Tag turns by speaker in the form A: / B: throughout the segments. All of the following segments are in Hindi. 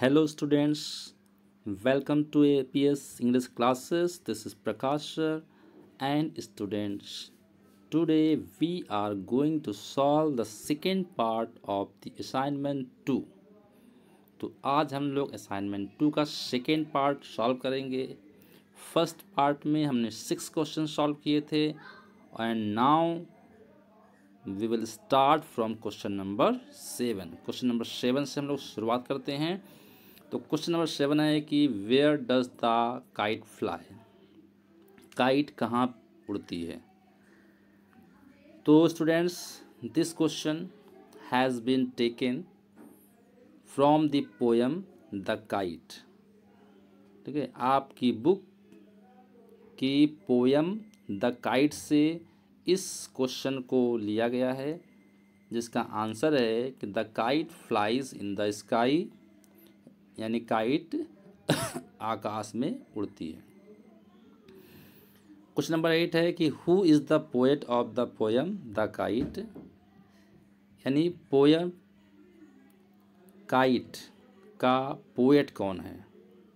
A: hello students welcome to A P S English classes this is Prakash sir and students today we are going to solve the second part of the assignment two तो आज हम लोग असाइनमेंट टू का सेकेंड पार्ट सॉल्व करेंगे फर्स्ट पार्ट में हमने सिक्स क्वेश्चन सॉल्व किए थे and now we will start from question number seven question number seven से हम लोग शुरुआत करते हैं तो क्वेश्चन नंबर सेवन है कि where does the kite fly kite कहाँ उड़ती है तो students this question has been taken from the poem the kite ठीक है आपकी बुक की पोएम द काइट से इस क्वेश्चन को लिया गया है जिसका आंसर है कि the kite flies in the sky यानी काइट आकाश में उड़ती है क्वेश्चन नंबर एट है कि who is the poet of the poem the kite यानी पोयम काइट का पोएट कौन है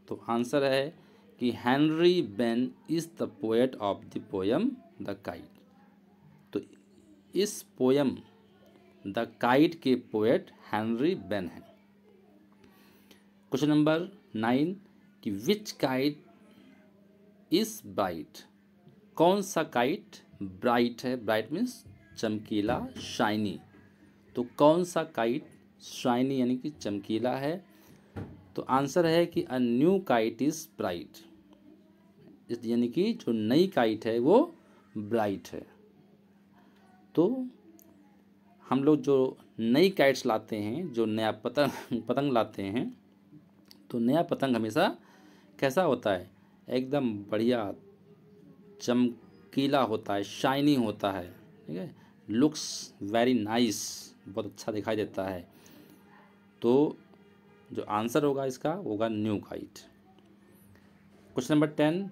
A: तो आंसर है कि Henry Behn is the poet of the poem the kite तो इस पोयम द काइट के पोएट हेनरी बेन है क्वेश्चन नंबर नाइन कि विच काइट इज ब्राइट कौन सा काइट ब्राइट है ब्राइट मीन्स चमकीला शाइनी तो कौन सा काइट शाइनी यानी कि चमकीला है तो आंसर है कि a new kite is bright यानी कि जो नई काइट है वो ब्राइट है तो हम लोग जो नई काइट्स लाते हैं जो नया पतंग पतंग लाते हैं तो नया पतंग हमेशा कैसा होता है एकदम बढ़िया चमकीला होता है शाइनी होता है ठीक है लुक्स वेरी नाइस बहुत अच्छा दिखाई देता है तो जो आंसर होगा इसका होगा new kite question number ten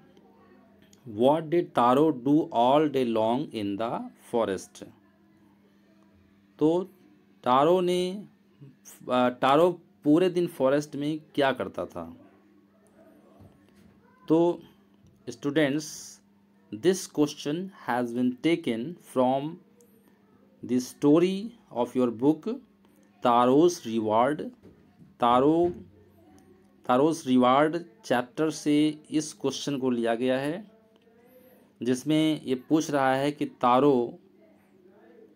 A: what did Taro do all day long in the forest तो टारो ने टारो पूरे दिन फॉरेस्ट में क्या करता था तो students this question has been taken from the story of your book Taro's reward Taro Taro's reward chapter से इस क्वेश्चन को लिया गया है जिसमें ये पूछ रहा है कि तारो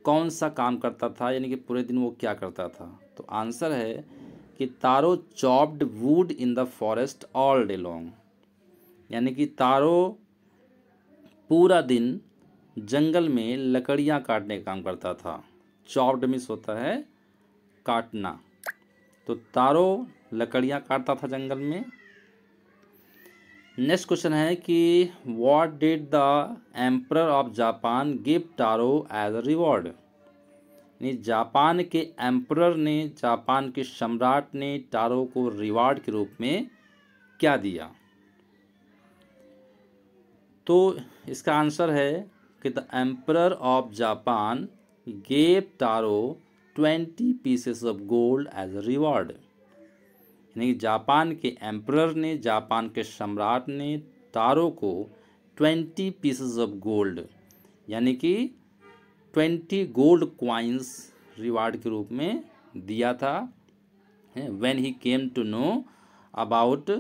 A: कौन सा काम करता था यानी कि पूरे दिन वो क्या करता था तो आंसर है कि Taro chopped wood in the forest all day long यानी कि तारो पूरा दिन जंगल में लकड़ियाँ काटने का काम करता था चॉप्ड मिस होता है काटना तो तारो लकड़ियाँ काटता था जंगल में नेक्स्ट क्वेश्चन है कि what did the emperor of Japan give Taro as a reward यानी जापान के एम्प्रर ने जापान के सम्राट ने टारो को रिवार्ड के रूप में क्या दिया तो इसका आंसर है कि the emperor of Japan gave Taro twenty pieces of gold as a reward यानी कि जापान के एम्प्रर ने जापान के सम्राट ने टारो को ट्वेंटी पीसेस ऑफ गोल्ड यानी कि ट्वेंटी गोल्ड क्वाइंस रिवार्ड के रूप में दिया था when he came to know about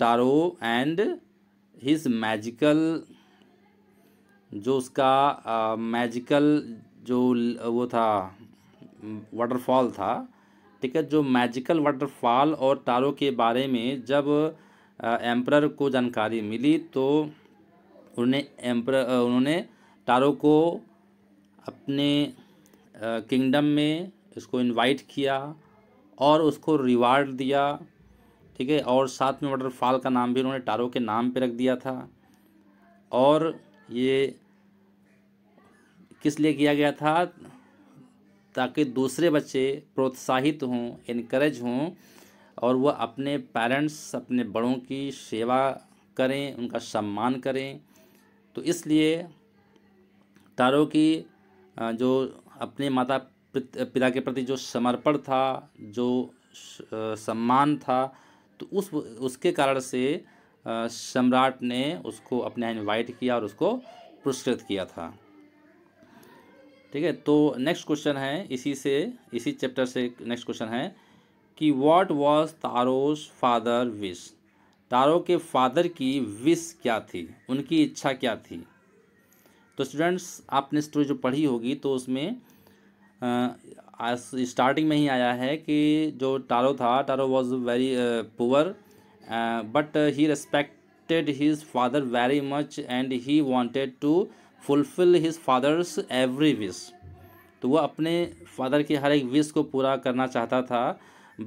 A: Taro and his magical जो उसका मैजिकल uh, जो वो था वाटरफॉल था ठीक है जो मैजिकल वाटरफॉल और टारो के बारे में जब एम्प्रर uh, को जानकारी मिली तो उन्हें एम्पर uh, उन्होंने टारो को अपने किंगडम में इसको इनवाइट किया और उसको रिवार्ड दिया ठीक है और साथ में वाटरफॉल का नाम भी उन्होंने टारो के नाम पे रख दिया था और ये किस लिए किया गया था ताकि दूसरे बच्चे प्रोत्साहित हों इनक्रेज हों और वह अपने पेरेंट्स अपने बड़ों की सेवा करें उनका सम्मान करें तो इसलिए तारों की जो अपने माता पिता के प्रति जो समर्पण था जो सम्मान था तो उस उसके कारण से सम्राट ने उसको अपने यहाँ इन्वाइट किया और उसको पुरस्कृत किया था ठीक है तो नेक्स्ट क्वेश्चन है इसी से इसी चैप्टर से नेक्स्ट क्वेश्चन है कि what was Taro's father wish Taro के फादर की विश क्या थी उनकी इच्छा क्या थी तो स्टूडेंट्स आपने स्टोरी जो पढ़ी होगी तो उसमें स्टार्टिंग में ही आया है कि जो टारो था Taro was very poor but he respected his father very much and he wanted to fulfil his father's every wish तो वह अपने फादर की हर एक विश को पूरा करना चाहता था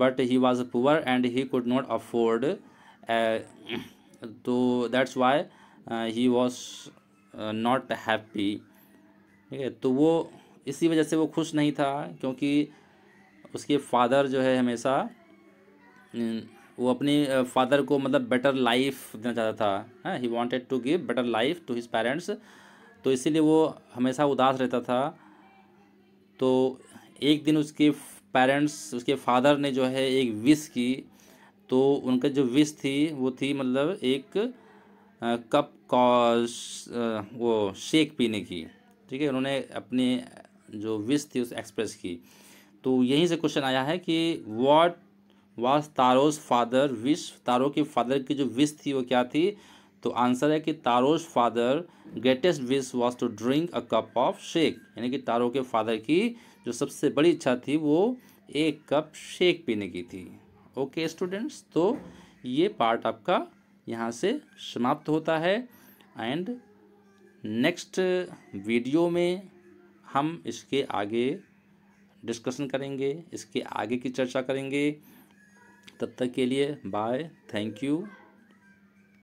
A: but he was poor and he could not afford तो that's why he was not happy ठीक है तो वो इसी वजह से वो खुश नहीं था क्योंकि उसके फादर जो है हमेशा हम्म, वो अपने फादर को मतलब बेटर लाइफ देना चाहता था he wanted to give better life to his parents तो इसीलिए वो हमेशा उदास रहता था तो एक दिन उसके पेरेंट्स उसके फादर ने जो है एक विश की तो उनका जो विश थी वो थी मतलब एक कप Uh, वो शेक पीने की ठीक है उन्होंने अपनी जो विश थी उसे एक्सप्रेस की तो यहीं से क्वेश्चन आया है कि what was Taro's father wish Taro के फादर की जो विश थी वो क्या थी तो आंसर है कि Taro's father greatest wish was to drink a cup of shake यानी कि तारो के फादर की जो सबसे बड़ी इच्छा थी वो एक कप शेक पीने की थी ओके okay, स्टूडेंट्स तो ये पार्ट आपका यहाँ से समाप्त होता है एंड नेक्स्ट वीडियो में हम इसके आगे डिस्कशन करेंगे इसके आगे की चर्चा करेंगे तब तक के लिए बाय थैंक यू